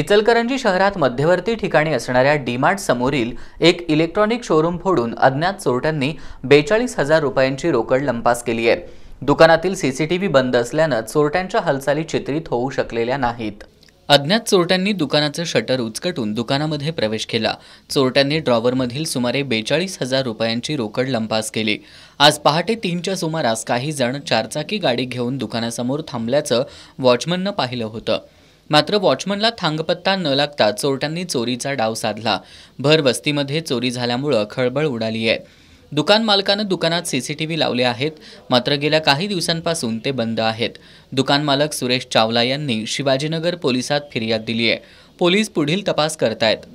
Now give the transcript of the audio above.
इचलकरंजी शहरात मध्यवर्ती ठिकाणी असणाऱ्या डीमार्ट समोरील एक इलेक्ट्रॉनिक शोरूम फोडून अज्ञात चोरट्यांनी बेचाळीस हजार रुपयांची रोकड लंपास केली आहे दुकानातील सीसीटीव्ही बंद असल्यानं चोरट्यांच्या हालचाली चित्रित होऊ शकलेल्या नाहीत अज्ञात चोरट्यांनी दुकानाचं शटर उचकटून दुकानामध्ये प्रवेश केला चोरट्यांनी ड्रॉवरमधील सुमारे बेचाळीस हजार रुपयांची रोकड लंपास केली आज पहाटे तीनच्या सुमारास काही जण चारचाकी गाडी घेऊन दुकानासमोर थांबल्याचं वॉचमननं पाहिलं होतं मात्र वॉचमनला थांगपत्ता न लागता चोरट्यांनी चोरीचा डाव साधला भर वस्तीमध्ये चोरी झाल्यामुळं खळबळ उडाली आहे दुकान मालकानं दुकानात सीसीटीव्ही लावले आहेत मात्र गेल्या काही दिवसांपासून ते बंद आहेत दुकान मालक सुरेश चावला यांनी शिवाजीनगर पोलिसात फिर्याद दिली आहे पोलीस पुढील तपास करतायत